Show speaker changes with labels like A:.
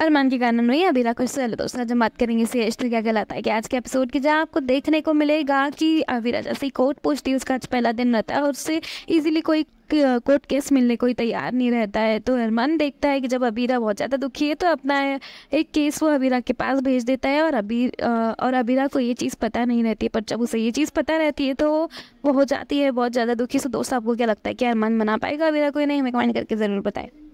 A: अरमान के गाना नहीं अबीरा कुछ से दोस्तों जब बात करेंगे इसे इश्क क्या कहलाता है कि आज के एपिसोड की जहाँ आपको देखने को मिलेगा कि अबीरा जैसे कोर्ट पूछती है उसका आज पहला दिन रहता है और उससे ईजिली कोई कोर्ट केस मिलने को ही तैयार नहीं रहता है तो अरमान देखता है कि जब अबीरा बहुत ज़्यादा दुखी है तो अपना एक केस वो अबीरा के पास भेज देता है और अबी और अबीरा को ये चीज़ पता नहीं रहती है पर जब उसे ये चीज़ पता रहती है तो वो हो जाती है बहुत ज़्यादा दुखी सो दोस्त आपको क्या लगता है कि अरमान मना पाएगा अबीरा को नहीं हमें कमेंट करके ज़रूर बताएं